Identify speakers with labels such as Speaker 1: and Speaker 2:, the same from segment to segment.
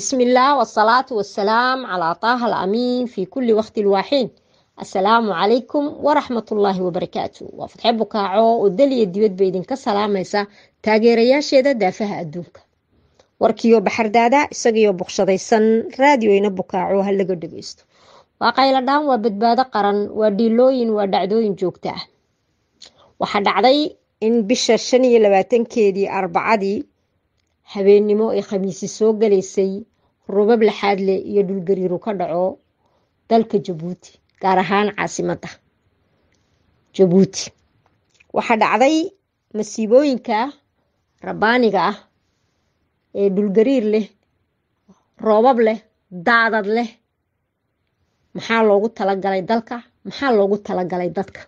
Speaker 1: بسم الله والصلاة والسلام على طه الأمين في كل وقت الواحين السلام عليكم ورحمة الله وبركاته وفتح بكاعو ودلي الديود بيدن idinka salaamaysa taageerayaasheeda daafaha الدونك warkiyo baxardaada isagiyo buqshadaysan raadioyna bukaaco halaga dhageysto waa qayladhaan waa badbaado qaran waa dhiilooyin waa dhacdooyin joogta ah waxaa dhacday in bisha shan iyo labaatankeedii arbacadii habeennimo ee khamiisi soo galaysay robab laxaadle iyo dhulgariiru ka dhaco dalka jabuuti gaar ahaan caasimadda jabuuti waxaa dhacday masiibooyinka rabaaniga ah ee dhulgariir leh roobab leh daadad leh maxaa loogu talagalay dalka maxaa loogu talagalay dadka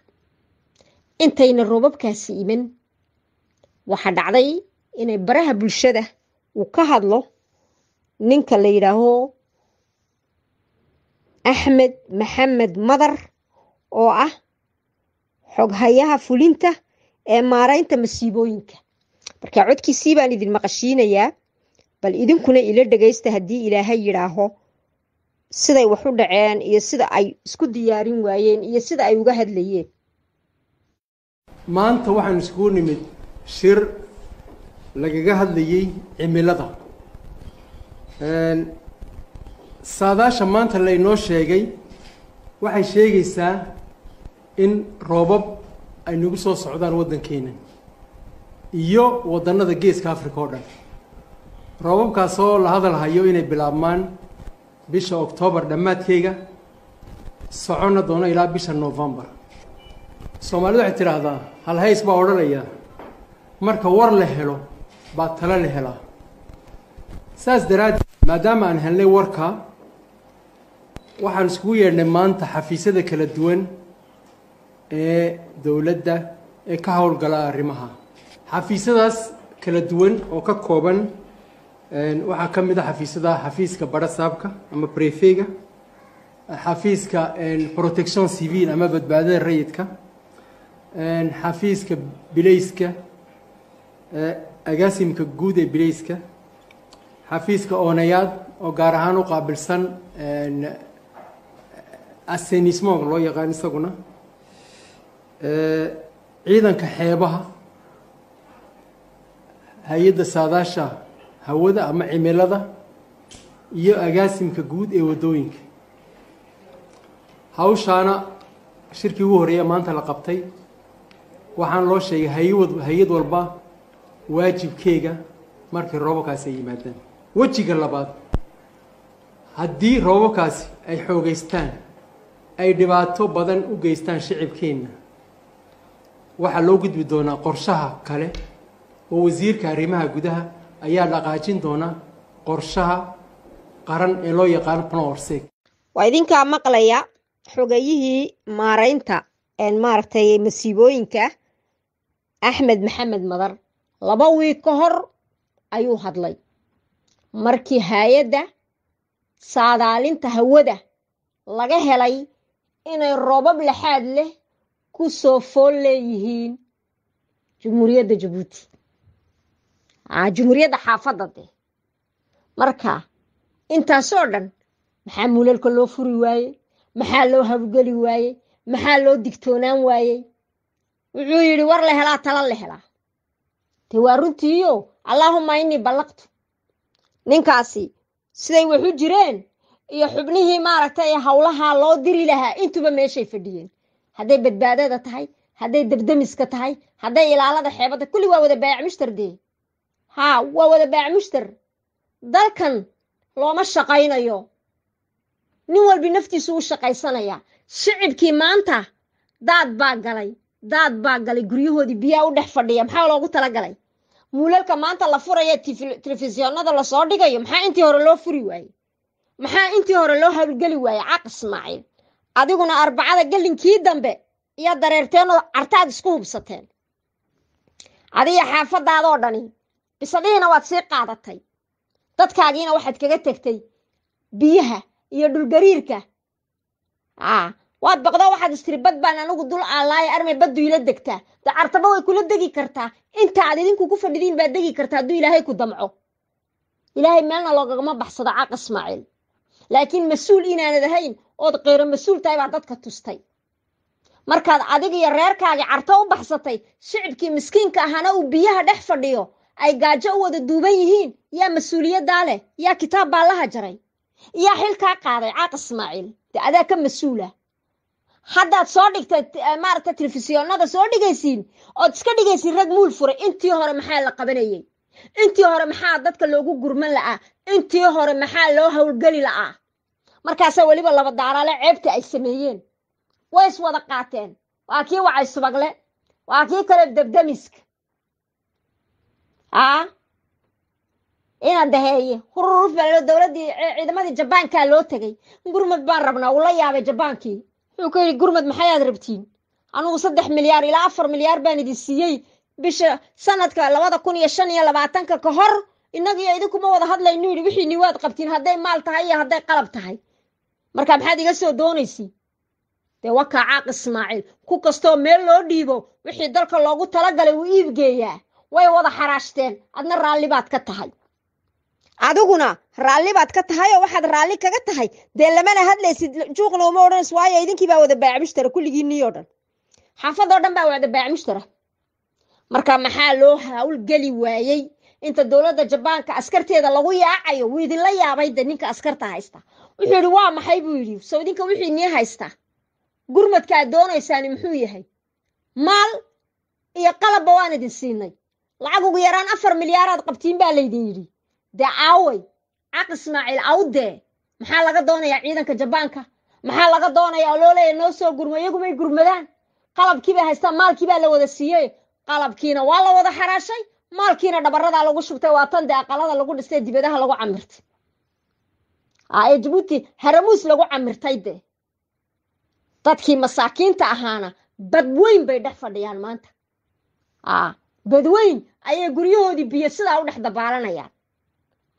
Speaker 1: intayna roobabkaasi iman waxaa dhacday inay baraha bulshada uu ka hadlo ninka la yidhaaho axmed maxamed madar oo ah xoghayaha fulinta ee maaraynta masiibooyinka markaa codkiisii baan idin maqashiinayaa bal idinkuna ila dhegaysta haddii ilaahay yidhaaho siday wax u dhaceen iyo sida ay isku diyaarin waayeen iyo sida ay uga hadlayeen
Speaker 2: maanta waxaan iskugu nimid shir lagaga hadlayey cimilada saadaasha maanta laynoo sheegay waxay sheegaysaa in roobab ay nagu soo socdaan waddankeena iyo waddannada geeska africa oo dhan roobabkaasoo la hadalhayo inay bilaabmaan bisha oktoobar dhammaadkeyga soconna doono ilaa bisha novembar soomaalidu waxay tidhaahdaa hal hays baa odhanaya marka war la helo baa tala la helaa saas daraaddeed maadaama aan helnay warka waxaan iskugu yeedhnay maanta xafiisyada kala duwan ee dowladda ee ka howlgala arrimaha xafiisyadaas kala duwan oo ka kooban waxaa ka mid a ah xafiisyada xafiiska barasaabka ama brefega xafiiska protection civil ama badbaadada rayidka xafiiska bilayska e, agaasimka guud ee bilayska xafiiska oonayaad oo gaar ahaan u qaabilsan asenismog loo yaqaan isaguna ciidanka xeebaha hay-adda saadaasha hawada ama cimilada iyo agaasimka guud ee wadooyinka hawshaana shirkii ugu horreeya maanta la qabtay waxaan loo sheegay hay hay-ad walba waajibkeyga markay roobabkaasi ay yimaadaan wejiga labaad haddii roobabkaasi ay xoogaystaan ay dhibaato badan u geystaan shicibkeenna waxaa loo gudbi doonaa qorshaha kale oo wasiirka arrimaha gudaha ayaa dhaqaajin doonaa qorshaha qaran ee loo yaqaano panorseg waa idinkaa maqlaya xogayihii
Speaker 1: maaraynta maaragtay masiibooyinka axmed maxamed madar laba wiig ka hor ayuu hadlay markii hay-adda saadaalinta hawada laga helay inay roobab laxaad leh ku soo fool leeyihiin jumhuuriyadda jabuuti jumhuuriyadda xaafadda dee marka intaasoo dhan maxaa muulalka loo furi waayey maxaa loo hawgeli waayey maxaa loo digtoonaan waayey wuxuu yidhi war la helaa tala la helaa te waa runtiiyo allaahuma inii ballaqtu ninkaasi siday wax jireen iyo xubnihii maaragtay ee howlahaa loo diri lahaa intuba meeshay fadhiyeen hadday badbaadada tahay hadday debdemiska tahay hadday ilaalada xeebada kulli waa wada baayac mushtar dee haa waa wada baayac mushtar dalkan looma shaqaynayo nin walbi naftiisu u shaqaysanayaa shicibkii maanta daad baa galay daad baa galay guryahoodii biyaa u dhex fadhiya maxaa loogu tala galay muulalka maanta la furaya telefisyoonada lasoo dhigayo maxaa intii hore loo furi waayey maxaa intii hore loo hawlgeli waayey caq ismaaciil adiguna arbacada gelinkii dambe iyo dareerteen dareerteenoo cartaad isku hubsateen adiga xaafadaadaoo dhani bisadihiina waad sii qaadatay dadkaagiina waxaad kaga tegtay biyaha iyo dhulgariirka waad baqdo waxaad istiri bad baan anugu dul aalaaya armay baddu ila degtaa de cartaba way kula degi kartaa inta aad idinku ku fadhidiin baad degi kartaa hadduu ilaahay ku damco ilaahay meelna logagama baxsado caq ismaaciil laakiin mas-uul inaanad ahayn ood keyro mas-uul tahay baa dadka tustay markaad adig iyo reerkaagii carto u baxsatay shicibkii miskiinka ahana uu biyaha dhex fadhiyo ay gaajo u wada duuban yihiin yaa mas-uuliyaddaa leh yaa kitaab baa laha jaray yaa xilkaa qaaday caaq ismaaciil de adaa ka mas-uula haddaad soo dhigta eh, maarata telefisiyoonada soo dhigaysiin ood iska dhigaysiin rag muul furay intii hore maxaa la qabanayay intii hore maxaa dadka loogu gurman la'aa intii hore maxaa loo howlgeli la'aa markaasaa weliba laba daaraale ceebta ay sameeyeen way is wada qaateen waa kii wacay subagle waa kii kale dabdamisk a inaad daheeye huruuf maallo dowladdii eh, ciidamadii jabaankaa loo tegay gurmad baan rabnaa ula yaabay jabaankii wuxuu ku yidhi gurmad maxayaad rabtiin anugu saddex milyaar ilaa afar milyaar baan idin siiyey bisha sanadka labada kun iyo shan iyo labaatanka ka hor innaga idinkuma wada hadlaynu yidhi wixiini waad qabtiin hadday maal tahay iyo hadday qalab tahay marka maxaad iga soo doonaysii dee waa kaacaaq ismaaciil ku kastoo meel loo dhiibo wixii dalka loogu talagalay uu iibgeeyaa way wada xaraashteen adna raalli baad ka tahay adiguna raalli baad ka tahay oo waxaad raalli kaga tahay dee lamana hadlaysid juuqna uma odhanays waayo idinkiibaa wada baacmishtara kulligiinii oo dhan xaafad dhan baa wada baacmishtara marka maxaa loo hawlgeli waayey inta dowladda jabaanka askarteeda lagu yaacayo wuu idinla yaabay de ninka askarta haysta wuxuu yidhi waa maxay buu yidhi sow wixii nii haystaa gurmadka aad doonaysaani muxuu yahay maal iyo qalabba waan idin siinay lacag ugu yaraan afar milyaaraad qabtiin baa laydin yidhi dee caaway caq ismaaciil awdee maxaa laga doonayaa ciidanka jabaanka maxaa laga doonayaa oo loo leeya noo soo gurmo iyagubay gurmadaan qalabkiibay haystaan maalkiibaa la wada siiyey qalabkiina waa la wada xaraashay maalkiina dhabaradaa lagu shubtay waa tan dee aqalada lagu dhistay dibadaha lagu camirtay ee jabuuti haramuus lagu camirtay dee dadkii masaakiinta ahaana badweyn bay dhex fadhiyaan maanta badweyn ayay guryahoodii biyo sidaa u dhex dabaalanayaan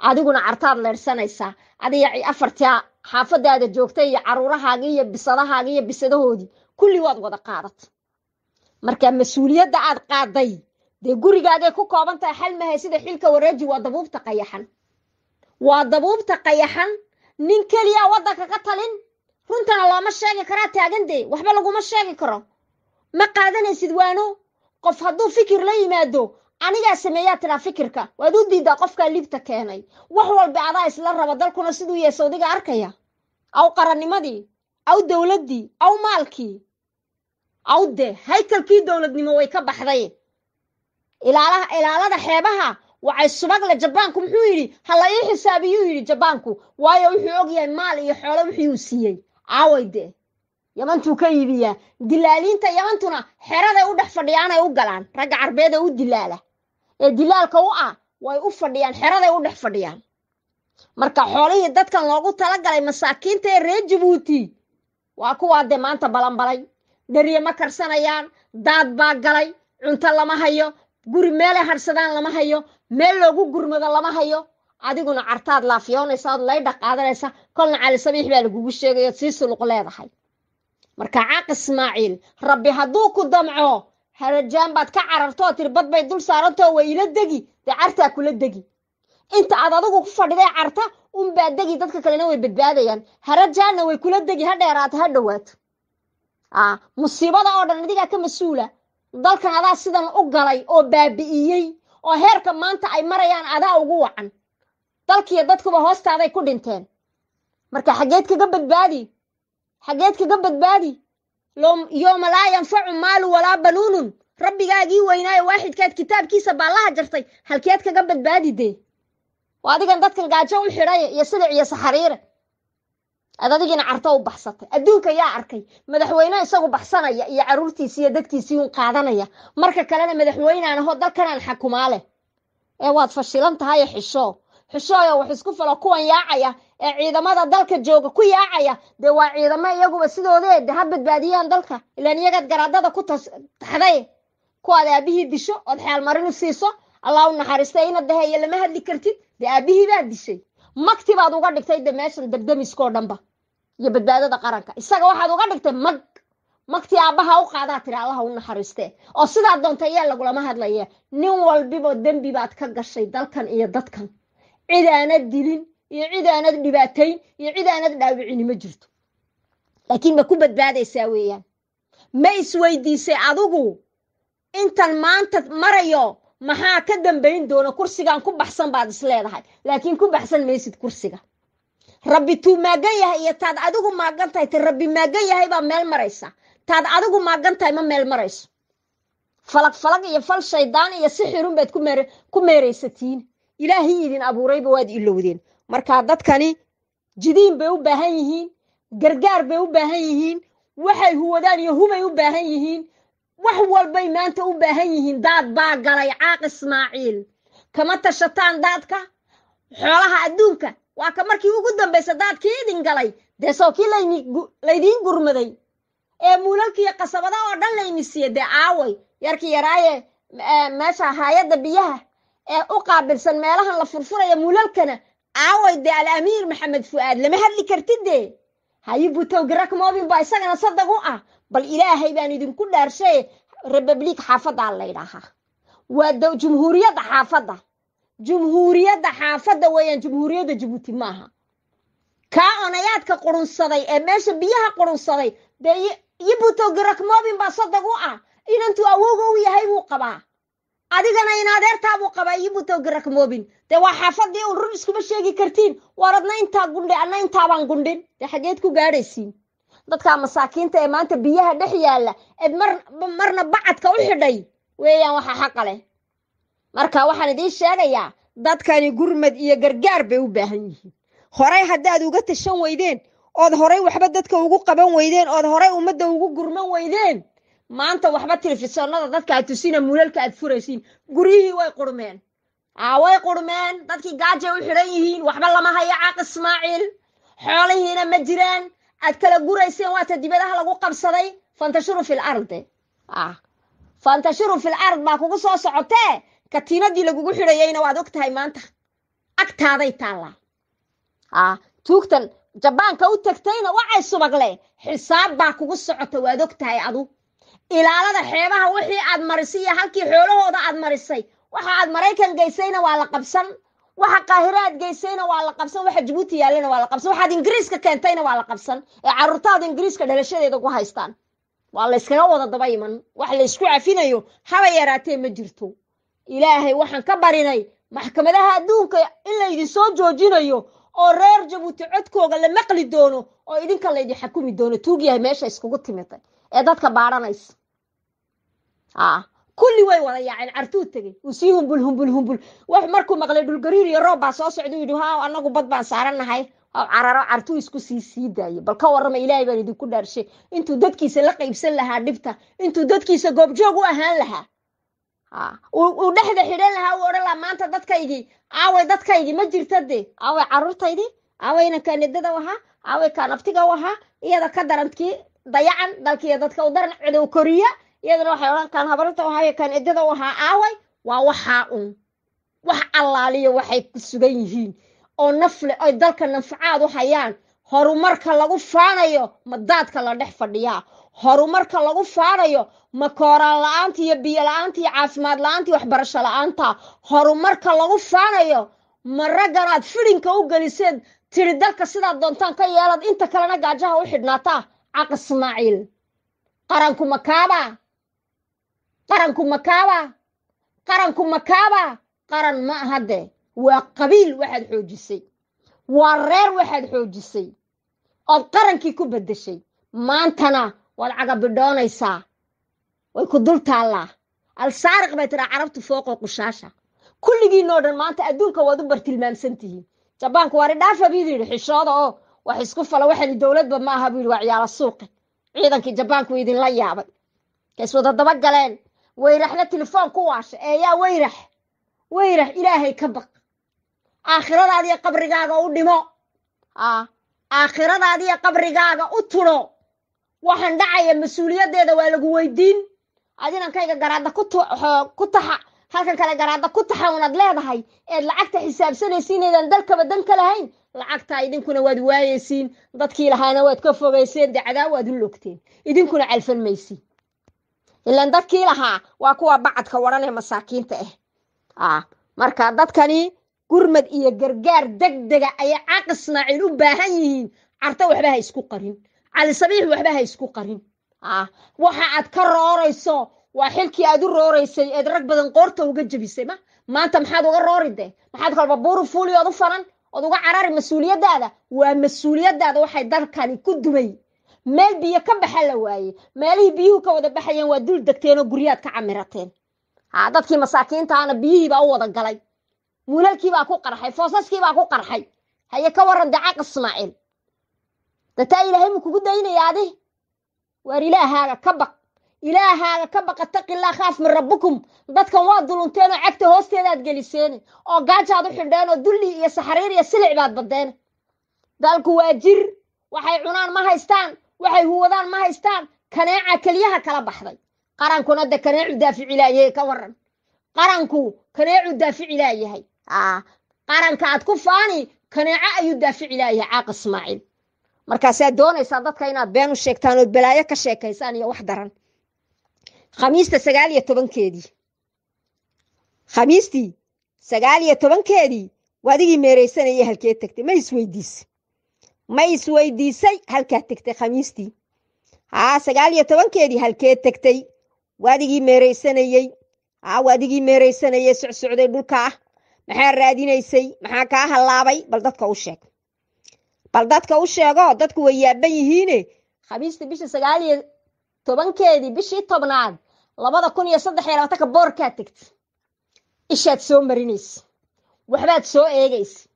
Speaker 1: adiguna cartaad leedhsanaysaa adiga afartia xaafadaada joogta iyo caruurahaagi iyo bisadahaagi iyo bisadahoodii kulli waad wada qaadata marka mas-uuliyadda aad qaaday dee gurigaagay ku kooban tahay xal mahay sida xilka wareeji waa dabuubta qayaxan waa dabuubta qayaxan nin keliya waddanka ka talin runtana looma sheegi karaa taagan dee waxba laguma sheegi karo ma qaadanaysid waano qof hadduu fikir la yimaado anigaa sameeyaa tiraa fikirka waad u diidaa qofkaa libta keenay wax walba adaa isla raba dalkuna siduu yahay sawdiga arkaya aw qarannimadii aw dowladdii aw maalkii aw de haykalkii dowladnimo way ka baxday ilaalaha ilaalada xeebaha waxay subagle jabaanku muxuu yidhi hala ii xisaabiyuu yidhi jabaanku waayo wuxuu og yahay maal iyo xoolo uu siiyey aaway de yamantuu ka iibiyaa dilaaliinta yamantuna xeraday u dhex fadhiyaanay u galaan ragga carbeeda u dilaala ee dilaalka u ah way u fadhiyaan xeraday u dhex fadhiyaan marka xoolihii dadkan loogu talagalay masaakiinta ee reer jabuuti waa kuwaa dee maanta balanbalay dariye ma karsanayaan daad baa galay cunto lama hayo guri meelay hadhsadaan lama hayo meel loogu gurmado lama hayo adiguna cartaad laafyoonaysa ood laydha qaadanaysa kolna cali sabiix baa lagugu sheegay ood sii suluq leedahay marka caaq ismaaciil rabbi hadduu ku damco harajaan baad ka carartoo tiri bad bay dul saarantoo way ila degi dee cartaa kula degi inta aad adigu ku fadhiday carta unbaa degi dadka kalena way badbaadayaan harajaanna way kula degi ha dheeraato ha dhowaato ah, musiibada oo dhan adigaa ka mas-uula dalkan adaa sidan u galay oo baabi'iyey oo heerka maanta ay marayaan adaa ugu wacan dalkiiyo dadkuba hoostaaday ku dhinteen marka xageed kaga badbaadi xageed kaga badbaadi yooma laa yanfacu maalu walaa banuunun rabbigaagii weynaayo waaxidkaad kitaabkiisa baallaha jartay halkeed kaga badbaadidee waa adigan dadka gaajo u xidhaya iyo silic iyo saxariire ad adigina carto u baxsatay adduunka yaa arkay madaxweyne isagu baxsanaya iyo caruurtiisi iyo dadkiisii un qaadanaya marka kalena madaxweynaan ahoo dalkanaan xakumaa leh ee waad fashilan tahay xisho xishooya wax isku falo kuwan yaacaya ee ciidamada dalka jooga ku yaacaya dee waa ciidamo iyaguba sidoodee de ha badbaadiyaan dalka ilaan iyagaad garaadada ku taxday kuwaad aabihii disho ood xeelmarin u siiso allah u naxariista ina daheeyo lama hadli kartid dee aabihii baad dishay magti baad uga dhigtay de meeshan dardamiskoo dhanba iyo badbaadada qaranka isaga waxaad uga dhigtay mag magtii aabbaha u qaadaa tiri allaha u naxariistee oo sidaa doonta yee lagulama hadlaye nin walbibo dembi baad ka gashay dalkan iyo dadkan cidaanad dilin iyo cidaanad dhibaatayn iyo cidaanad aanad dhaawicini ma jirto laakiin ma ku badbaadaysaa weeyaan ma isweydiisay adigu intan maanta marayo maxaa ka dambayn doona kursigan ku baxsan baad isleedahay laakiin ku baxsan maysid kursiga rabbi tuu maagan yahay iyo taad adigu maagan tahay ta rabbi maagan yahay baa meel maraysa taad adigu maagan tahay ma meel marayso falaq falaq iyo fal shaydaan iyo sixirun baad ku meeraysatiin ilaahii idin abuurayba waad ilowdeen markaa dadkani jidiin bay u baahan yihiin gargaar bay u baahan yihiin waxay huwadaan iyo hubay u baahan yihiin wax walbay maanta u baahan yihiin daad baa galay caaq ismaaciil kama tashataan daadka xoolaha adduunka waa ka markii ugu dambaysa daadkii idin galay dee kii laydiin gurmaday ee muulalkiiyo qasabada oo dhan layni siiye dee aaway yarkii yaraaye meesha haayadda biyaha ee u qaabilsan meelahan la furfuraya mulalkana aaway dee alamiir maxamed fu'aad lama hadli kartid dee hayi butowgi baa isagana sadag u ah bal ilaahay baan idinku dhaarshay republik xaafaddaa laydhaahaa waa jumhuuriyadda xaafadda jumhuuriyadda xaafadda weeyaan jumhuuriyadda jibuuti maaha kaa onayaadka qurunsaday ee meesha biyaha qurunsaday dee yi butowgi rakmoobin baa sadag u ah inantuu awowga u yahay buu qabaa adigana in buu qabaa iibutawgira kamoobin dee waa xaafadii un run iskuma sheegi kartiin waar adna intaa gundhe adna ah, intaabaan gundhin dee xageed ku gaadhaysiin dadka masaakiinta ee maanta biyaha dhex yaalla eed mar marna bacadka u xidhay weeyaan waxaa xaqa leh marka waxaan idiin sheegayaa dadkani gurmad iyo gargaar bay u baahan yihiin horay haddaad uga tashan weydeen ood horay waxba dadka ugu qaban weydeen ood horay ummadda ugu gurman weydeen maanta waxba tilefisonada dadka aad tusina mulalka aad furaysiin guryihii way qurmeen way qurmeen dadkii gaajay u xidhan yihiin waxba lama hayo caaq ismaaciil
Speaker 2: xoolihiina ma jiraan
Speaker 1: aad kala gurayseen waata dibadaha lagu qabsaday fantashuru fil ardi ah, fantashuru fil ard baa kugu soo socotee katiinadii lagugu xidhayeyna waad og tahay maanta agtaaday taallaa ah, tuugtan jabaanka u tagtayna wacay subagle xisaab baa kugu socota waad og tahay adu ilaalada xeebaha wixii aad marisay iyo halkii xoolahooda aad marisay waxa aad maraykan geysayna waa la qabsan waxa qaahiro aad geysayna waa la qabsan waxa jabuuti yaalana waa la qabsan waxaad ingiriiska keentayna waa la qabsan ee carruurtaada ingiriiska dhalashadeeda uga haystaan waa layskaga wada daba iman wax laysku cafinayo haba yaraatee ma jirto ilaahay waxaan ka barinay maxkamadaha adduunka in laydin soo joojinayo oo reer jabuuti codkooga la maqli doono oo idinka laydin xakumi doono tuug yahay meesha iskugu timitay ee dadka baadhanaysa Ah. kulli way wada yaaceen cartuu tegey uu sii humbul humbul humbul w markuu maqlay dhulgariir iyo roob baa soo socda yidhi ha anagu bad baan saarannahay cararo cartuu isku sii sii bal ka warrama ilaahay baan idinku dhaarshay intuu dadkiisa la qaybsan lahaa dhibta intuu dadkiisa goobjoog u ahaan lahaa ah. uu dhexda xidhan lahaa uu odhan lahaa maanta dadkaygii aaway dadkaygii ma jirta dee aaway carruurtaydii aawayna kaanidada ahaa aaway kaanabtiga u ahaa iyada ka darantki dayacan dalkiiyo dadka u daran cadow koriya iyadana waxay odhan kaan habarinta wahaayakaan u ahaa aaway waa waxaa un wax allaaliya waxay ku sugan yihiin oo nafle oy dalka nanfacaad u hayaan horumarka lagu faanayo ma daadka la dhex fadhiyaa horumarka lagu faanayo ma kooraan la-aanta iyo biyo la-aanta iyo caafimaad la-aanta iyo waxbarasho la-aanta horumarka lagu faanayo ma ragganaad fidhinka u geliseen tiri dalka sidaad doontaan ka yeelad inta kalena gaajaha u xidhnaataa caq ismaaciil qaranku ma makaada qaranku makaaba qaranku makaaba qaran ma ahade waa qabiil waxaad xoojisay waa reer waxaad xoojisay ood qarankii ku beddeshay maantana waad cagabidhoonaysaa way ku dul taallaa alsaariq bay tiraa carabtu fooqoo qushaasha kulligiinoo dhan maanta adduunka waad u bartilmaamsan tihiin jabaanku waari dhaafa buydu yidhi xishooda oo wax isku fala waxani dowladba ma aha buu yidhi waa ciyaalo suuqe ciidankii jabaanku idinla yaabay kays wada daba galeen wayraxna telefoon ku waasha ee yaa weyrax wayrax ilaahay ka baq aakhiradaadiiyo qabrigaaga u dhimo aakhiradaadiiyo qabrigaaga u tuno waxaan dhacaya mas-uuliyaddeeda waa lagu weydiin adinankayga garaadda ku taxa halkan kale garaadda ku taxa unaad leedahay eed lacagta xisaabsanaysiin eedaan dalkaba dan ka lahayn lacagtaa idinkuna waad waayaysiin dadkii lahaana waad ka fogayseen dacdaa waad u logteen idinkuna calfan maysiin ilan dadkii lahaa waa kuwa bacadka waran ee masaakiinta ah marka dadkani gurmad iyo gargaar degdega ayay caqisnaacin u baahan yihiin carta waxba ha isku qarin cali sabiix waxba ha isku qarin waxa aad ka roorayso waa xilkii aad u rooraysay eed rag badan qoorta uga jebisay ma maanta maxaad uga roori de maxaad kalba buuru fuuli ood u faran ood uga carari mas uuliyaddaada waa mas uuliyaddaada waxay dalkani ku dumay meel biyo ka baxa la waaye meelihii biyuhu ka wada baxayeen waa dul degteen oo guryaad ka camirateen ha dadkii masaakiintaana biyihiibaa u wada galay muulalkiibaa ku qarxay foosaskiibaa ku qarxay haye ka waran dacaq ismaaciil dataa ilaahay mu kugu daynaya adi waar ilaahaaga ka baq ilaahaaga ka baq ataqilaa khaaf min rabbukum dadkan waad dulunteenoo cagta hoosteedaad geliseene oo gaajaad u xidheen oo dulli iyo saxariir iyo silic baad baddeen daalku waa jir waxay cunaan ma haystaan waxay huwadaan ma haystaan kaneeca keliyaha kala baxday qarankuna de kaneecu daaficilaayahay ka waran qaranku kaneecu daaficilaayahay ah, qaranka aad ku faani kaneeco ayuu daaficilaayahay caaq ismaaciil markaasaad doonaysaa dadka inaad been u sheegtaan ood balaayo ka sheekaysaan iyo wax daran khamiista sagaal iyo tobankeedii khamiistii sagaal iyo tobankeedii waadigii meeraysanaya halkee tagtay ma isweydiise ma isweydiisay halkaa tegtay khamiistii haa sagaal iyo tobankeedii halkee tegtay waadigii meereysanayey haa waadigii meereysanayey socsocday dhulka ah maxaa raadinaysay maxaa kaa hallaabay bal dadka u sheeg bal dadka u sheego dadku way yaaban yihiine khamiistii bishii sagaal iyo tobankeedii bishii tobnaad labada kun iyo saddex iyo labaatanka boorkaa tegtay ishaad soo marinaysa waxbaad soo eegaysa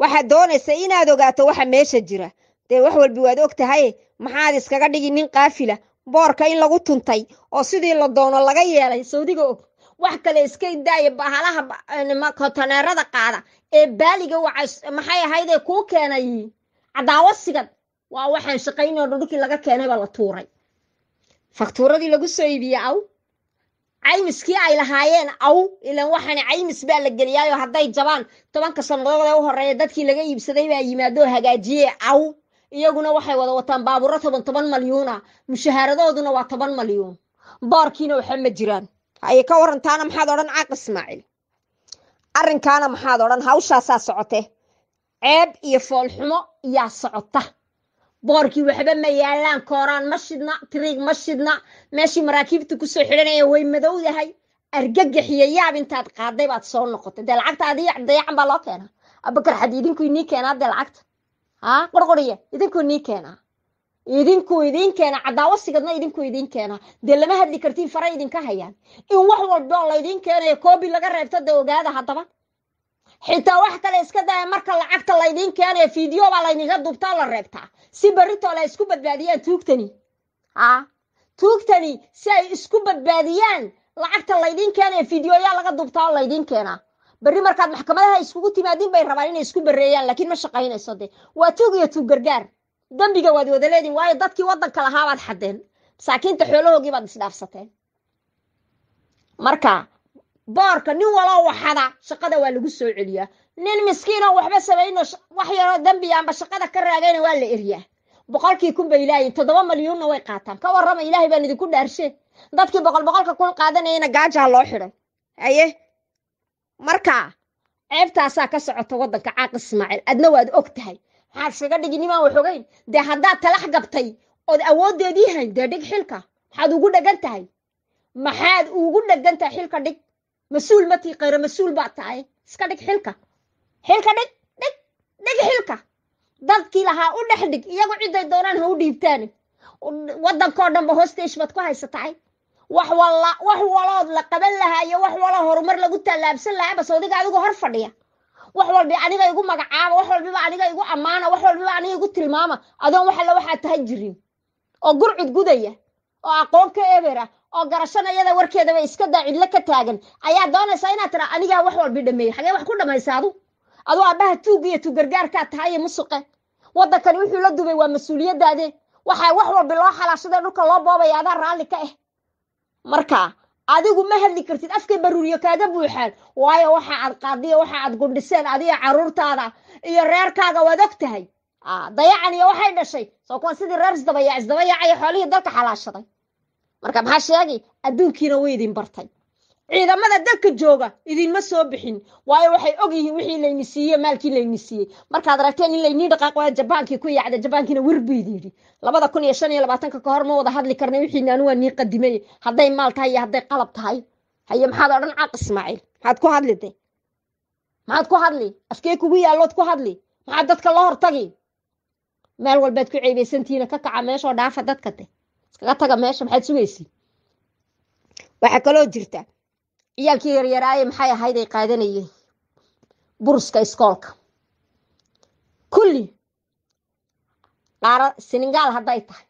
Speaker 1: waxaad doonaysa inaad ogaato waxa meesha jira dee wax walbi waad og tahaye maxaad iskaga dhigi nin kaafila boorka in lagu tuntay oo sidii la doono laga yeelay sawdiga og wax kale iska daaya bahalaha kontaneerada qaada ee baaliga maxay ahaydee kuu keenay cadaawa sigan waa waxaan shaqaynoo dhudhukii laga keenay baa la tuuray faktuuradii lagu soo iibiye aw caymiskii ay lahaayeen aw ilan waxaan caymis baa la geliyaayo hadday jabaan tobanka sannadood ee u horeeya dadkii laga iibsaday baa yimaadoo hagaajiye aw iyaguna waxay wada wataan baabuuro toban toban malyuuna mushaharadooduna waa toban malyuun boorkiina waxba ma jiraan haye ka warantaana maxaad odhan caaq ismaaciil arrinkaana maxaad odhan hawshaasaa socote ceeb iyo foolxumo yaa socota boorkii waxba ma yaalaan kooraan ma shidna tiriig ma shidna meeshii maraakiibta kusoo xidhanaya way madowdahay argagaxiyo yaab intaad qaaday baad soo noqotay dee lacagta adi dayacan baa loo keena abakar xadi idinku inii keenaa dee lacagta haa qorqoriya idinkuu nii keenaa idinkuu idiin keena sigadna idinkuu idiin keenaa dee lama hadli kartiin faray idinka hayaan in wax walboo oo laydiin keenayo koobi laga reebta dee ogaada haddaba xitaa wax kale iska daya marka lacagta laydiin keenayo fiideo baa laydinga duubtaa la reebtaa si berritoo la isku badbaadiyaan tuugtani a tuugtani si ay isku badbaadiyaan lacagta laydiin keenayo yaa laga duubtaa oo laydiin keenaa berri markaad maxkamadaha iskugu timaadin bay rabaan inay isku barreeyaan laakiin ma shaqaynayso de waa tuug iyo tuug gargaar dembiga waad wada leedihin waayo dadkii waddanka lahaabaad xaddeen masaakiinta xoolahoogii baad isdhaafsateen marka boorka nin waloo waxada shaqada waa lagu soo celiyaa nin miskiinoo waxba samayno wax yaroo dembiyaanba shaqada ka raagayna waa la eryaa boqolkii kun bay ilaayiin toddoba malyuunna way qaataan ka warrama ilaahay baan idinku dhaarshe dadkii boqol boqolka kun qaadanayana gaajaa loo xidhay haye marka ceebtaasaa ka socota waddanka caaq ismaaciil adna waad og tahay maxaad iskaga dhigi nimaan wax dee haddaad talax gabtay ood awooddeedii hayn dee dhig xilka maxaad ugu dhegan tahay maxaad ugu dhegan tahay xilka dhig mas-uul ma tii mas-uul baa tahay iska dhig xilka xilka dhig dhig dhig xilka dadkii lahaa u dhex dhig iyagu cidday doonaan ha u dhiibtaani waddankao dhanba hosteesh baad ku haysatahay wax walla wax walood la qaban lahaa iyo wax waloo horumar lagu tallaabsan lahaa bas odiga adigu hor fadhiya wax walbi aniga igu magacaaba wax walbiba aniga igu ammaana wax walbiba aniga igu tilmaama adoon waxalla waxaa tahay jirin oo gurcud gudaya oo aqoon ka eber oo garashana iyada warkeedaba iska daa cidlo ka taagan ayaa doonaysaa inaad tira anigaa wax walbi dhameeyey xagee wax ku dhamaysa adu aduu aabbaha tuugga iyo tugargaarkaa tahay iyo musuqe waddankani wuxuu la dubay waa mas-uuliyaddaade waxaa wax walbi loo xalaashaday dhulka loo boobaya adaa raalli ka ah marka adigu ma hadli kartid afkay baruuriyo kaaga buuxaan waayo waxa aad qaadiyo waxa aad gundhiseen adiyo caruurtaada iyo reerkaaga waad og dayacan iyo waxay dhashay soo kuwa sidii reer isdabayac isdabayacayo xoolihii dalka xalaashaday marka maxaa sheegay adduunkiina way idin bartay ciidamada dalka jooga idinma soo bixin waayo waxay og yihiin wixii layni siiye maalkii layni siiyey markaad aragteen in laynii dhaqaaq jabaankii ku yacda jabaankiina werbayd labada kun iyo shan iyo labaatanka ka hor ma wada hadli karna wixii naanu waa nii qadimay hadday maal tahay iyo hadday qalab tahay haye maxaad odhan caq ismaaciil maxaad ku hadli de maxaad ku hadli afkee kugu yaallood ku hadli maxaad dadka loo hortagi meel walbaad ku ceebaysantihiina ka kaca meeshoo dhaafa dadka de iskaga taga meesha maxaad sugaysid waxaa kaloo jirta ciyaalkii yaryaraaye maxay ahayd ay qaadanayeen buruska iskoolka kulli qaara senegal hadday tahay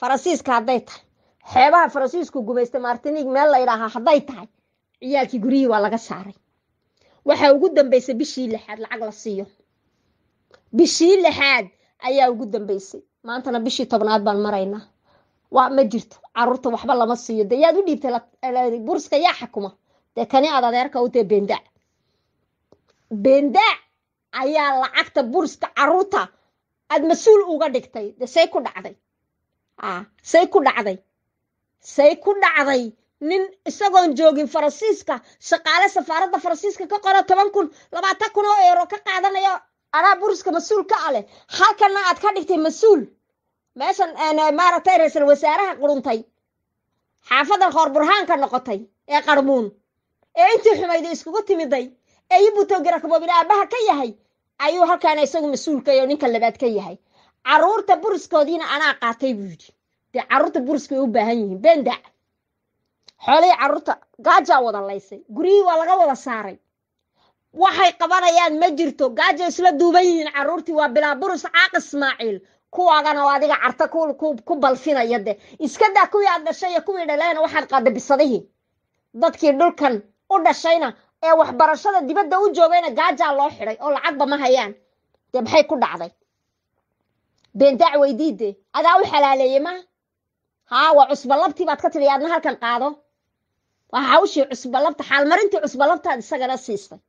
Speaker 1: faransiiska hadday tahay xeebaha faransiisku gumaystay martinig meel la ydhaahaa hadday tahay ciyaalkii guryihii waa laga saaray waxaa ugu dambaysay bishii lixaad lacag la siiyo bishii lixaad ayaa ugu dambeysay maantana bishii tobnaad baan maraynaa waa ma jirto caruurta waxba lama siiyo de yaad u dhiibtay burska yaa xakuma de kani aad adeerka u dee bendaac beendaac ayaa lacagta burska caruurta aad mas-uul uga dhigtay de say ku dhacday say ku dhacday say ku dhacday nin isagoon joogin faransiiska shaqaale safaaradda faransiiska ka qoro toban kun labaatan kun oo eero ka qaadanaya anaa burska mas-uul ka a leh halkana aad ka dhigtay mas-uul meeshan eh, maaragtay ra-iisul wasaaraha quruntay xaafadan koor burhaanka noqotay ee qarmuun ee intii xumayda iskugu timiday ee yibutowgira kaboobin aabaha ka yahay ayuu halkaana isagu mas-uulkay ninka labaad ka yahay caruurta buriskoodiina anaa qaatay buu yidhi dee caruurta buriska way u baahan yihiin bendac xoolihii caruurta gaajaa wada laysay guryihii waa laga wada saaray waxay qabanayaan ma jirto gaajo isla duuban yihiin caruurtii waa bilaa buris caaq ismaaciil kuwaagan oo adiga carta ku balfinaya de iska kuwii aad dhashay kuwii dhaleena waxaad qaadabisadahiin dadkii dhulkan u dhashayna ee waxbarashada dibadda u joogayna gaajaa loo xidhay oo lacagba ma hayaan de maxay ku dhacday beendaa weydiide adaa u xalaaleeyey maa haa waa cusbalabtii baad ka tiri adna halkan qaado waa hawshii cusbalabta xaalmarintii cusbalabtaad isagana siistay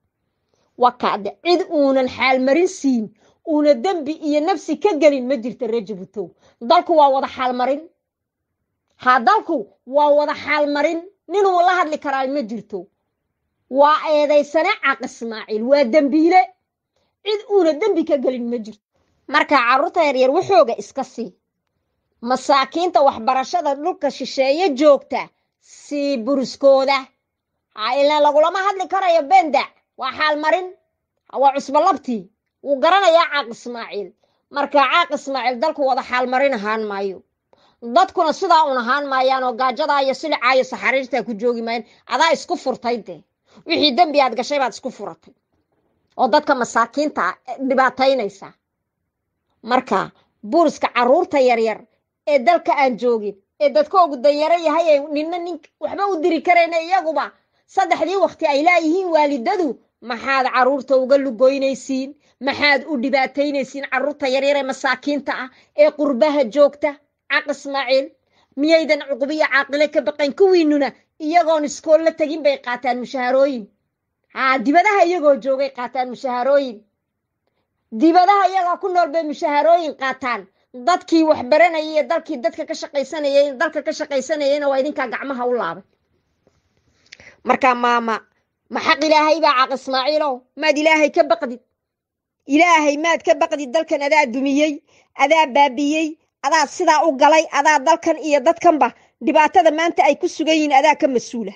Speaker 1: waa cid uunan xaalmarin siin una dembi iyo nafsi ka gelin ma jirta reer dalku waa wada xaalmarin ha dalku waa wada xaalmarin ninuu la hadli karaa ma jirto waa eedaysane caq ismaaciil waa dembiile cid uuna dembi ka gelin ma jirto marka caruurta yaryar waxooga iska sii masaakiinta waxbarashada dhulka shisheeye joogta sii buruskooda ha ilna lagulama hadli karayo benda waa xaalmarin waa cusbalabtii wuu garanayaa caaq ismaaciil marka caaq ismaaciil dalku wada xaalmarin ahaan maayo dadkuna sidaa un ahaan maayaan oo gaajadaa iyo silicaa iyo saxariirtaa ku joogi maayeen adaa isku furtay dee wixii dembi aad gashay baad isku furatay oo dadka masaakiinta ah, eh, dhibaataynaysaa marka buuriska caruurta yaryar ee dalka aan joogin ee dadkoogu danyaro yahay ee ninna nin waxba u diri karayna iyaguba saddexdii wakhti ay laayihiin waalidadu maxaad caruurta uga lugoynaysiin maxaad u dhibaataynaysiin caruurta yaryare masaakiinta ah ee qurbaha joogta caq ismaaciil miyaydan cuqubo iyo caaqile ka baqayn kuwiinuna iyagoon iskool la tegin bay qaataan mushaharooyin haa dibadaha iyagoo joogay qaataan mushaharooyin dibadaha iyagoo ku nool bay mushaharooyin qaataan dadkii waxbaranayay iyo dalkii dadka ka shaqaysanayay dalka ka shaqaysanayana waa idinkaa gacmaha u laabay markaa maama ma xaq ilaahay baa caaq ismaaciilow maad ilaahay ka baqdid ilaahay maad ka baqdi dalkan adaa dumiyey adaa baabiyey adaa sidaa u galay adaa dalkan iyo dadkanba dhibaatada maanta ay ku sugan yihiin adaa ka mas-uula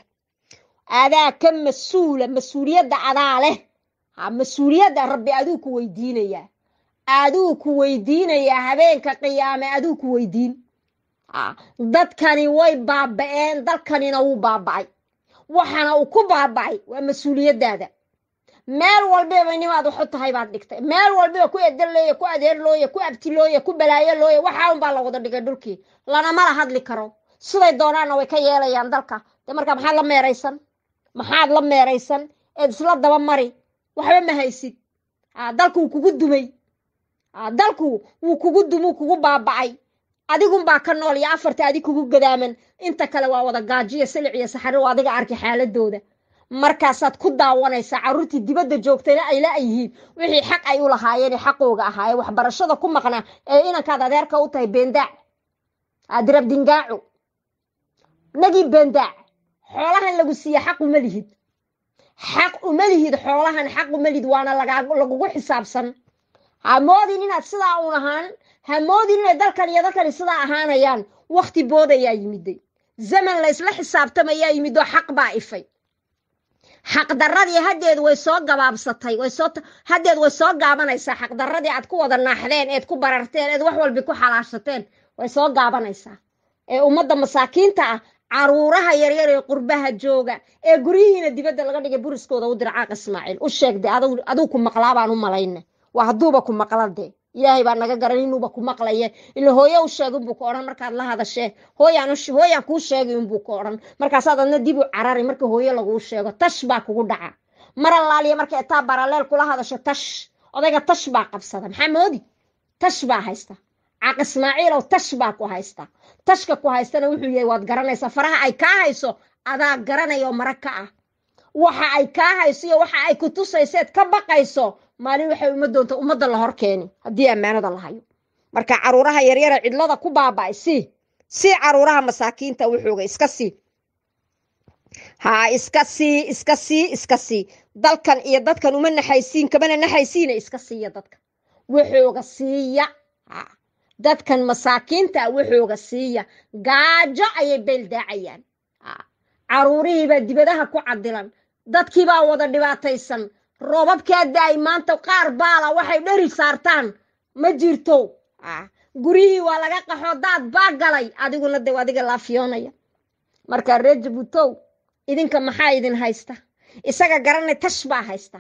Speaker 1: adaa ka mas-uula mas-uuliyadda adaa leh mas-uuliyadda rabbi aduu ku weydiinayaa aduu ku weydiinayaa habeenka qiyaame aduu ku weydiin a dadkani way baaba-een dalkanina wuu baaba'ay waxaana uu ku baaba'ay waa mas-uuliyaddaada meel walbiba nimaad waxu tahay baad dhigtay meel walbiba ku edarlooye ku adeer adeerlooye ku abti abtilooye ku balaayo balaayolooye waxaa la wada dhigay dhulkii lanamala hadli karo siday doonaanna way ka yeelayaan dalka de markaa maxaad la meeraysan maxaad la meeraysan eed isla daba mari waxba ma haysid dalku wuu kugu dumay dalku wuu kugu dumuu kugu baaba'ay adigunbaa ka nool iyo afarta adi kugu gadaaman inta kale waa wada gaajiyo silic iyo saxari adiga arki xaaladooda markaasaad ku daawanaysaa caruurtii dibadda joogtayna ay la yihiin wixii xaq ay u lahaayeen xaqooga ahaayeen waxbarashada ku maqnaa ee inankaad adeerka u tahay beendaac adirabdingaacu nagii beendaac xoolahan lagu siiya xaq uma lihid xaq uma lihid xoolahan xaq uma lihid waana lagugu xisaabsan hamoodin inaad sidaa uun ahaan hamoodin inay dalkan iyo dalkani sidaa ahaanayaan wakhti boodayaa yimiday zaman laysla xisaabtamayaa yimid oo xaq baa ifay xaqdaradii haddeed way soo gabaabsatay haddeed way soo gaabanaysaa xaqdaradii aad ku wada naaxdeen eed ku bararteen eed wax walbi ku xalaashateen way soo gaabanaysaa ee ummadda masaakiinta ah caruuraha yaryar ee qurbaha jooga ee guryihiina dibadda laga dhigay buriskooda u dircaaq ismaaciil u sheeg de aduu ku maqlaabaan u malayna waa hadduuba ku maqlade ilaahay baa naga garan inuuba ku maqlaye ila hooyo u sheega unbuu ka odhan markaad la hadashee hooyaan kuu sheegay unbuu ka odhan markaasaad adna dib u carari marka hooyo laguu sheego tash baa kugu dhaca mar allaaliya marka etaa baraleel kula hadasho tash odayga tash baa qabsada maxaa moodi tash baa haysta caaq ismaaciilow tash baa ku haysta tashka ku haystana wuxuu yahay waad garanaysa faraha ay kaa hayso adaa garanaya mara ka ah waxa ay kaa hayso iyo waxa ay ku tusayseed ka baqayso maalin waxay uma doonta ummadda la hor keeni haddii ammaanada la hayo marka caruuraha yaryara cidlada ku baaba'ay si sii caruuraha masaakiinta wuxuuga iska sii ha iska sii iska sii iska sii dalkan iyo dadkan uma naxaysiin kamana naxaysiina iska siiya dadka wuxuuga siiya dadkan masaakiinta wuxuuga siiya gaajo ayay beeldaacayaan caruurihiibaa dibadaha ku cadilan dadkiibaa wada dhibaataysan roobabkaa da'ay maanta qaar baala waxay dheri saartaan ma jirto ah. guryihii waa laga qaxo daad baa galay adiguna de adiga laafiyoonaya marka rejabutow idinka maxaa idin haysta isaga garane tash baa haysta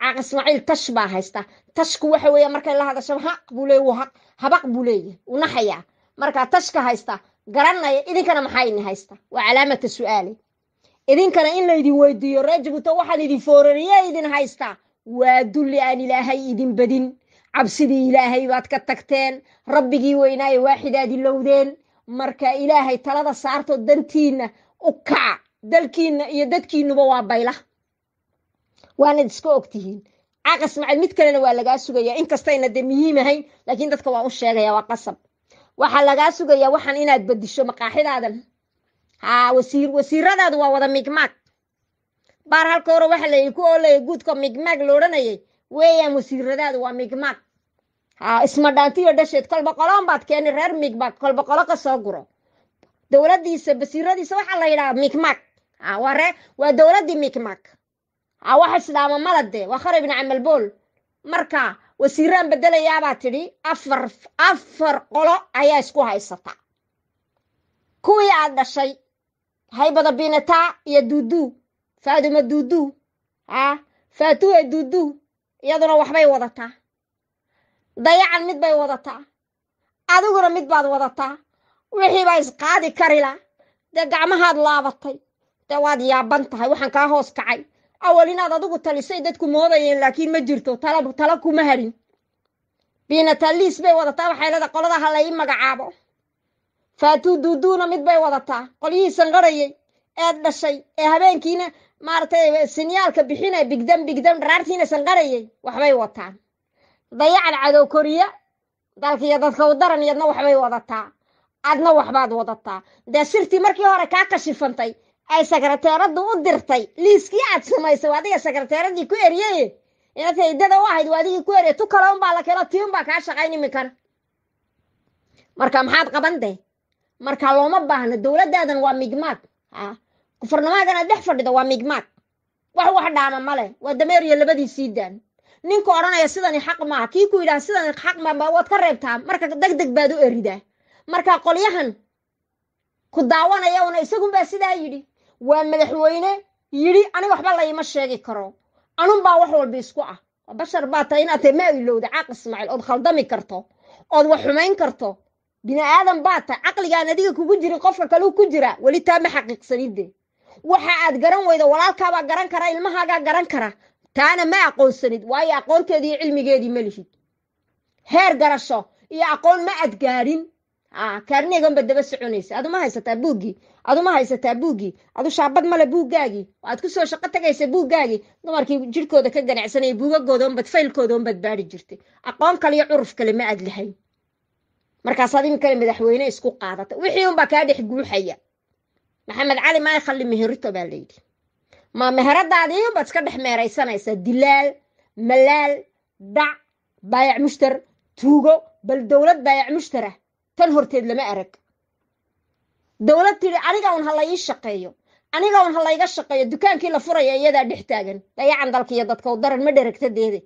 Speaker 1: caaq ismaaciil tash baa haysta tashku waxa weeye markay la hadasho haq buu leey haq habaq buu leeyahy unaxayaa markaa tashka haysta garanaya idinkana maxaa idin haysta waa calaamata su su'aale idinkana in laydin weydiiyo ree jibuuta waxaan idin foorariye idin haystaa waa dulli aan ilaahay idin badin cabsidii ilaahay baad ka tagteen rabbigii weynaaye waaxidaadi lowdeen marka ilaahay talada saarto dantiina u kaca dalkiina iyo dadkiinuba waa bayla waanad iska og tihiin macad mid kalena waa lagaa sugaya inkastayna de muhiim ahayn laakiin dadka waan u sheegaya waa qasab waxaa lagaa sugayaa waxaan inaad badisho maqaaxidaadan haa ah, wasiir wasiiradaadu waa wada migmaag baar halka hore waxa la ku olaya guudka migmaag la weeyaan wasiiradaadu waa migmaag haa ah, ismadhaantiyo dhasheed kolba baad keeni reer migmaag kolba qolo ka guro dowladiisa basiiradiisa waxaa la yidhaha migmaag ah, waa ree waa dowladdii migmaag haa wax islaama malade waa khar ibni camalbool marka wasiiraan bedelayaabaa tidhi afar afar qolo ayaa isku haysata kuwii aad dhashay haybada binata iyo dudu faaduma dudu a faatuha dudu iyaduna waxbay wadataa dayacan mid bay wadataa adiguna mid baad wadataa wixii baa isqaadi karila dee gacmahaad laabatay dee waad yaaban tahay waxaan kaa hoos kacay awal inaad adigu talisay dadku moodayeen laakiin ma jirto tala kuma harin binata liis bay wadataa waxay leeda qolada ha la ii magacaabo faatuu duuduuna mid bay wadataa qolyihii sanqarhayay eed dhashay ee habeenkiina maaragtay sinyaalka bixina bigdam bigdam dharaartiina sanqarhayay waxbay wataan dayacan cadow koriya dalkiiyo dadka u daran waxbay wadataa adna waxbaad wadataa dee sirtii markii hore kaa kashifantay ay sekreteeraddu u dirtay liiskii aad samaysay adiga sekreteeradii ku eriyey inata idada u ahayd waa adigii ku eriya tu kale unbaa la kelo tii unbaa kaa shaqayn imikana marka maxaad qaban dee markaa looma baahno dowladaadan waa migmaag gufarnamaadana dhex fadhida waa migmaag wax wax dhaama male waa dameeriyo labadii sii daan ninka odhanaya sidani xaq maaha kii ku yidhaha sidani xaq maaba waad ka reebtaa marka deg deg baad u eridaa markaa qolyahan ku daawanaya isagunbaa sidaa yidhi waa madaxweyne yidhi ani waxba layma sheegi karo anunbaa wax walba isku ah bashar baa tahay maa ilowda caaq ismaaciil ood khaldami karto ood wax xumayn karto bini aadan baa ta caqligaan adiga kugu jirin qofka kaleu ku jira weli taa ma xaqiiqsanide waxa aad garan weyda walaalkaabaa garan kara ilmahaagaa garan kara taana ma aqoonsanid waayo aqoonteedii iyo cilmigeedii ma lihid heer garasho iyo aqoon ma aad gaadhin kaarniganba daba soconaysa aduma haysataa buuggii aduma haysataa buuggii adu shaabad male buuggaagii aad kusoo shaqo tagaysa buuggaagii dumarkii jirkooda ka ganacsanaya buugagoodaon faylkooda on baari jirtay aqoon kale curuf kale ma aad lahayn markaasaad iminkana madaxweyne isku qaadata wixii unbaa kaa dhex guuxaya maxamed cali khalli meherito baa layidhi ma meheradaadii unbaad iska dhex meeraysanaysaa dilaal malaal dhac baayac mushtar tuugo bal dowlad baayac mushtara ah, tan horteed lama arag dowlad tidhi aniga un ha shaqeeyo aniga un halayga shaqeeyo dukaankii la furaya iyadaa dhex taagan dayacan dalka iyo dadka u daran ma dheragtadeede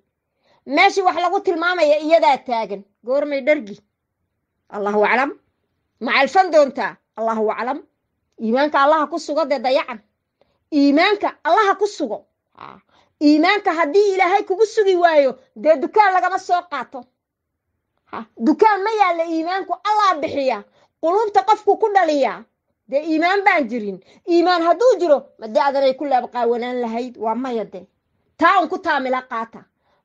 Speaker 1: meeshii wax lagu tilmaamaya iyadaa taagan goormay dhargi allahu aclam ma alfan doontaa allahu aclam iimaanka allaha ku sugo dee dayacan iimaanka allaha ku sugo iimaanka haddii ilaahay kugu sugi waayo dee dukaan lagama soo qaato dukaan ma yaalla iimaanku allaa bixiya quluubta qofku ku dhaliya dee iimaan baan jirin iimaan hadduu jiro ma madee adanay ku laabqaawanaan lahayd waa maya de taa un ku taamila qaata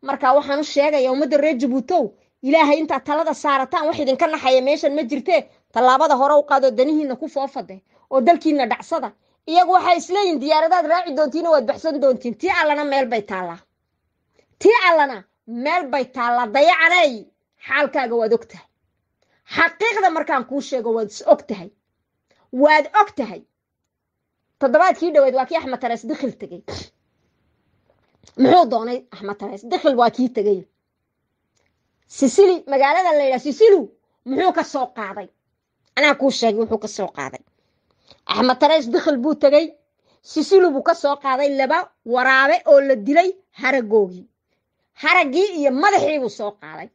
Speaker 1: marka waxaan u sheegaya ummadda reer jabuutow ilaahay intaad talada saarataan wax idinka naxaya meeshan ma jirtee tallaabada hore u qaadoo danihiina ku foofade oo dalkiina dhacsada iyagu waxay isleeyihin diyaaradaad raaci doontiina waad baxsan doontiin tii allana meel bay taallaa tii allana meel bay taallaa dayacaney xaalkaaga waad og tahay xaqiiqda markaan kuu sheego waad is og tahay waad og tahay toddobaadkii dhoweed waa kii axmed tares dikhil tegey muxuu doonay axmed tarees dikhil waa kii tegey sisili magaalada la yidhaha sisilu muxuu ka soo qaaday anaa kuu sheegay wuxuu kasoo qaaday axmed tareys dikhil buu tegey sisilu buu kasoo qaaday laba waraabe oo la dilay haragoogii haragii iyo madaxiibuu soo qaaday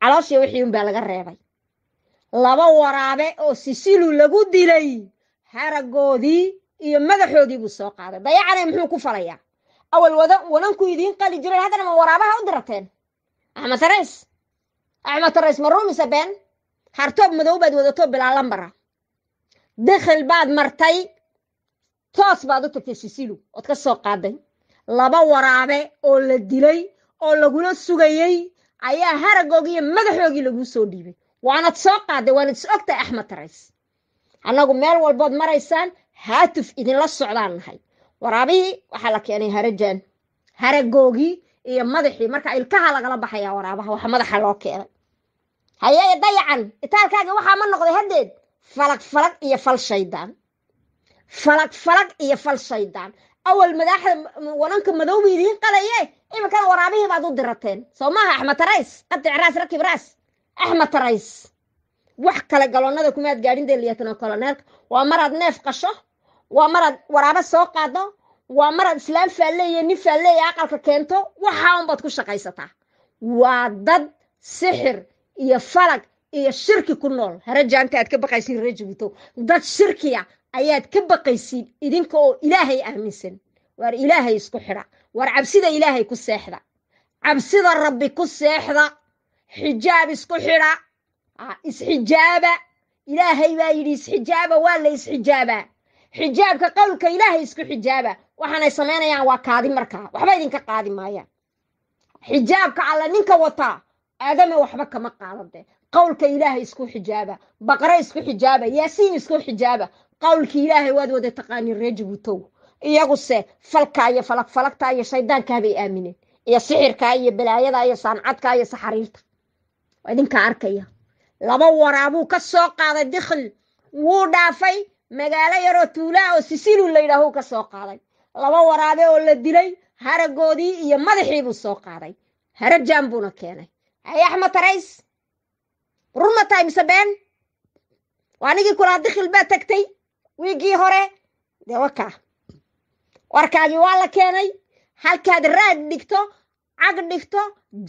Speaker 1: calooshii wixii un baa laga reebay laba waraabe oo sisilu lagu dilay haragoodii iyo madaxoodii buu soo qaaday dayacane muxuu ku falayaa awal wadanku idiin qali jiray haddana ma waraabaha u dirateen axmed tarays axmed tarays ma ruumise been hartoob madow baad wadatoo bilaa lambara dakhil baad martay toos baad u tagtay sisilu ood ka soo qaaday laba waraabe oo la dilay oo lagula sugayey ayaa haragoogiiyo madaxoogii laguu soo dhiibay waanad soo qaaday waanad is ogtahay axmed tarays annagu meel walbood maraysaan haatuf idinla socdaan nahay waraabihii waxaa la keenay harajaan haragoogii iyo madaxii marka ilkaha lagala baxaya waraabaha waxa madaxa loo keenay hayee dayacan itaalkaaga waxaa ma noqday haddeed falag falag iyo fal shaydaan falag falag iyo fal shaydaan awal madaaxda wananka madow idiin qalaye iminkana waraabihii baad u dirateen soo maaha axmed tarays qatic raas rakib raas axmed tarays wax kale galoonada kumaad gaadhin dee koloneelka waa maraad neef qasho waa maraad waraabo soo qaado waa marad islaam faalleeye nin faalleeye aqalka keento waxaa unbaad ku shaqaysataa waa dad sixir iyo falag iyo shirki ku nool harajaanta aad ka baqaysiin reer dad shirkiya ah ayaad ka baqaysiin idinka oo ilaahay aaminsan waar ilaahay isku xidha waar cabsida ilaahay ku seexda cabsida rabbi ku seexda xijaab isku xidha isxijaaba ilaahay baa yidhi isxijaaba waa la isxijaabaa xijaabka qowlka ilaahay isku xijaaba waxaanay samaynayaan waa kaadi markaa waxba idinka qaadi maayaan xijaabka alla ninka wataa aadame waxba kama qaadade qowlka ilaahay isku xijaaba baqre isku xijaaba yaasiin isku xijaaba qowlkii ilaahay waad wada taqaani reejibutow iyaguse falkaa iyo falag falagtaa iyo shaydaankaa bay aamineen iyo sixirkaa iyo balaayadaa iyo saancadkaa iyo saxariirta waa idinkaa arkaya laba waraabuu ka qaaday dikhil wuu dhaafay magaalo yaroo tuulaa oo sisiilun la yidhaahuu ka qaaday laba waraabe oo la dilay haragoodii iyo madaxiibuu soo qaaday harajaan buuna keenay hay axmed tarays run ma tahay mise been waa anigii kulaa dikhil baa tagtay wiigii hore dee wakaa warkaagii waa la keenay halkaad raad dhigto cag dhigto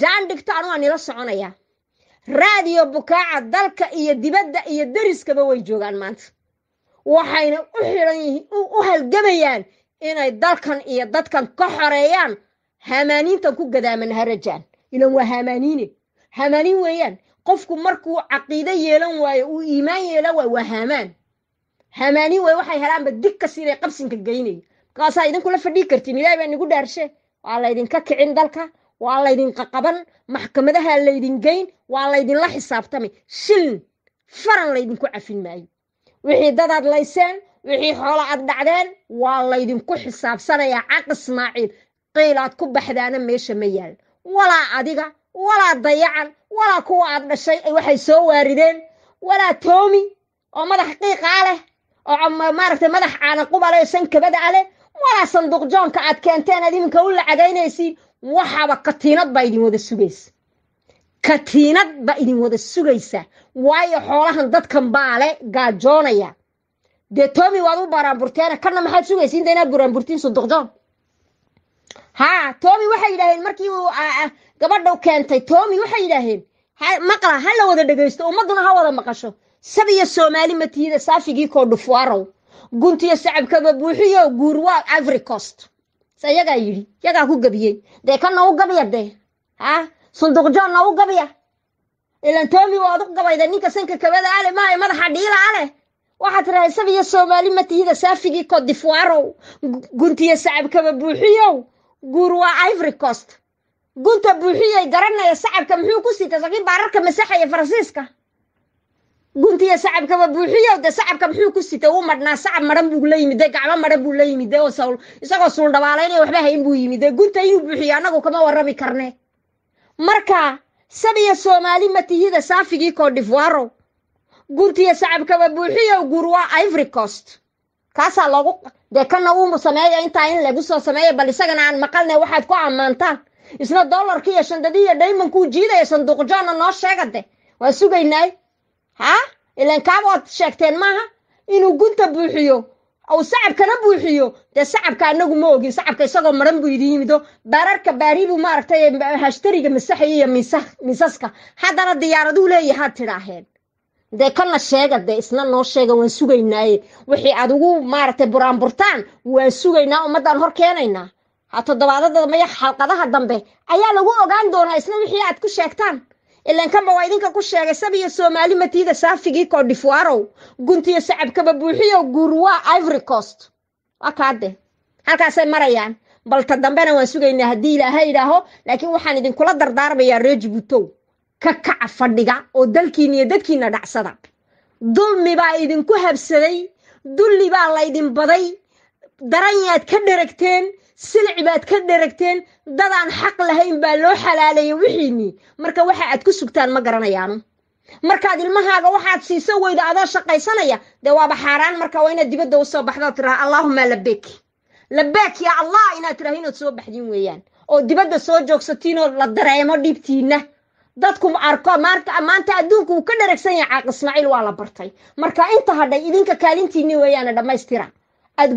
Speaker 1: jaan dhigto anugaa nila soconayaa raadiyo bukaaca dalka iyo dibadda iyo deriskaba way joogaan maanta waxayna u xiran yihiin u halgamayaan inay dalkan iyo dadkan ka xoreeyaan hamaaniintan ku gadaaman harajaan ilan waa hamaaniine hamaaniin weeyaan qofku markuu caqiide yeelan waayo uu iimaan yeelan waayo waa hamaan hamaaniin waay waxay helaanba dig kasta inay qabsinka geynaya markaasaa idinkula fadhii kartin ilaahay baa nigu dhaarshe waa laydinka kicin dalka waa laydinka qaban maxkamadaha laydin geyn waa laydinla xisaabtamay shilin faran laydinku cafin maayo wixii dadaad layseen wixii xoola aad dhacdeen waa laydinku xisaabsanayaa caq ismaaciil qiilaad ku baxdaana meesha ma yaal walaa adiga walaa dayacan walaa kuwa aad dhashay waxay soo waarideen walaa toomi oo madax qiiqaa ah leh oo maaragta madax caanaqubale oo sankabada ah leh walaa sanduuq joonka aad keenteen aad iminka u lacagaynaysiin waxaaba katiinad baa idin wada sugaysa katiinad baa idin wada sugaysa waayo xoolahan dadkan baa baale gaajoonaya dee tomi waad u baraanburteen kana maxaad sugaysiinta inaad buraanburtiin suduqjoon ha tomi waxay yidhaaheen markii uu ah, ah, gabadha keentay tomi waxay yidhaaheen maqla ha la wada dhegaysto ummaduna ha wada maqasho sab iyo soomaali matiida saafigii koo dhufuarow guntiyo sacabkaba buuxiyo guurwa ivory cost se yagaa yidhi yagaa ku gabiyey dee kana u gabya dee ha sunduq u gabya ilan tomi waad u gabayda ninka sanka kabada ale maaha madaxa dhiila aleh waxaa tiraa isabiyo soomaali matihida saafigii codifuarow guntiya sacabkaba buuxiyow guur waa ivory gunta buuxiyay garanaya sacabka muxuu ku siita sagii baararka masaxaya faransiiska guntiya sacabkaba buuxiyow de sacabka muxuu ku sita u madhnaa sacab maran buu la yimide gacmo maran buu la yimide isagoo suuldhabaalaynaya waxba hayn buu yimide gunta inuu buuxiyo annagu kama warami karne marka sabiya soomaali matihida saafigii codifuarow guurtiiyo sacabkaba buuxiyo guur waa ivory cost kaasaa loogu dee kana uu sameeya intaa in lagu soo sameeya bal isagana aan maqalne waxaad ku ammaantaan isna dollarka iyo shandadi iyo dhaymankuu jiidaya sanduuq joonna noo sheega de waa sugaynay ha ilan kaaba sheegteen maaha inuu gunta buuxiyo uu sacabkana buuxiyo dee sacabka anagu ma ogin sacabka isagoo maran buu idi yimido bararka baari buu maaragtay eh, hashtariga masaxaya iyo misaska haddana diyaaraduhu leeyahaad tidhaaheen dee kanna sheega dee isna noo sheega waan sugaynaaye wixii aad ugu maaragtay buraanburtaan waan sugaynaa ummaddaan hor keenaynaa ha toddobaadada maya xalqadaha dambe ayaa lagu ogaan doonaa isna wixii aad ku sheegtaan ilaan kanba waa idinka ku sheegay sabiyo soomaali matiida saafigii koodhifuaarow guntiyo sacabkaba buuxiyo guurwaa ivory coast waa kaade halkaasay marayaan balta dambena waan sugaynaa haddii ilaaha idhaaho laakiin waxaan idinkula dardaarmayaa reer ka kaca fadhiga oo iyo dadkiina dhacsada dulmi baa idinku habsaday dulli baa laydin baday daranyaad ka dheragteen silci baad ka dheragteen dadaan xaq lahayn baa loo xalaalayay wixiinii marka waxa aad ku sugtaan ma garanayaanu markaad ilmahaaga waxaad siiso weydo adoo shaqaysanaya dee waaba xaaraan marka waa inaad dibadda usoo baxdaad tiraha allaahuma labeek labeek yaa allah inaad tiraha inaad soo baxdin weeyaan oo dibadda soo joogsatiinoo la dareemo dhibtiina dadku arko maanta adduunku uu ka dharagsan yahay caaq ismaaciil waa la bartay marka inta hadhay idinka kaalintiinni weeyaane dhammaystira aad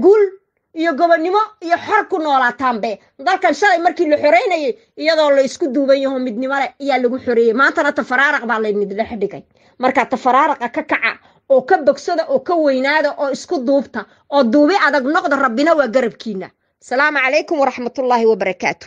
Speaker 1: iyo gobonnimo iyo xor ku noolaataanbe dalkan shalay markii la xoreynayay iyadoo la isku duuban yaho midnimole ayaa lagu xoreeyey maantana tafaraaraq baa laynidlax dhigay marka tafaraaraqa ka kaca oo ka bogsada oo ka weynaada oo isku duubta oo duubi adag noqda rabbina waa garabkiina asalaamu calaykum waraxmatullaahi wabarakaatu